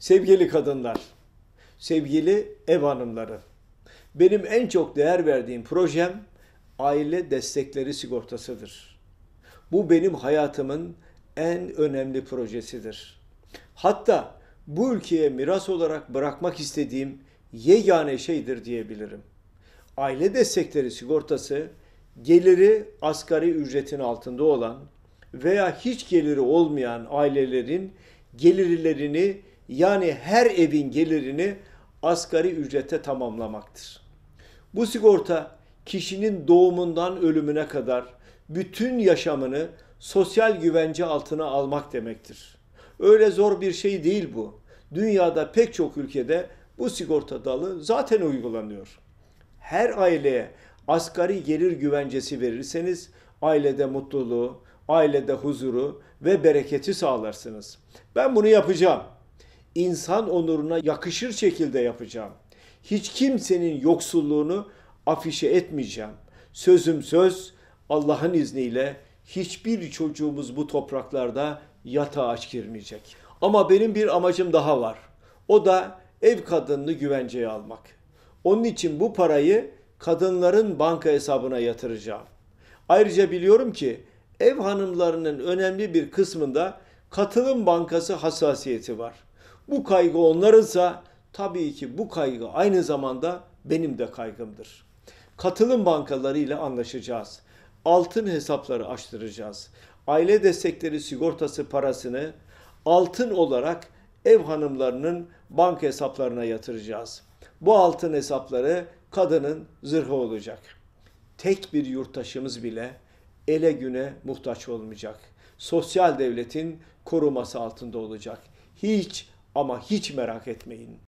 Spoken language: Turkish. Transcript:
Sevgili kadınlar, sevgili ev hanımları, benim en çok değer verdiğim projem aile destekleri sigortasıdır. Bu benim hayatımın en önemli projesidir. Hatta bu ülkeye miras olarak bırakmak istediğim yegane şeydir diyebilirim. Aile destekleri sigortası geliri asgari ücretin altında olan veya hiç geliri olmayan ailelerin gelirlerini yani her evin gelirini asgari ücrete tamamlamaktır. Bu sigorta kişinin doğumundan ölümüne kadar bütün yaşamını sosyal güvence altına almak demektir. Öyle zor bir şey değil bu. Dünyada pek çok ülkede bu sigorta dalı zaten uygulanıyor. Her aileye asgari gelir güvencesi verirseniz ailede mutluluğu, ailede huzuru ve bereketi sağlarsınız. Ben bunu yapacağım.'' insan onuruna yakışır şekilde yapacağım. Hiç kimsenin yoksulluğunu afişe etmeyeceğim. Sözüm söz Allah'ın izniyle hiçbir çocuğumuz bu topraklarda yatağa aç girmeyecek. Ama benim bir amacım daha var. O da ev kadınını güvenceye almak. Onun için bu parayı kadınların banka hesabına yatıracağım. Ayrıca biliyorum ki ev hanımlarının önemli bir kısmında katılım bankası hassasiyeti var. Bu kaygı onlarınsa tabii ki bu kaygı aynı zamanda benim de kaygımdır. Katılım bankaları ile anlaşacağız. Altın hesapları açtıracağız. Aile destekleri sigortası parasını altın olarak ev hanımlarının banka hesaplarına yatıracağız. Bu altın hesapları kadının zırhı olacak. Tek bir yurttaşımız bile ele güne muhtaç olmayacak. Sosyal devletin koruması altında olacak. Hiç ama hiç merak etmeyin.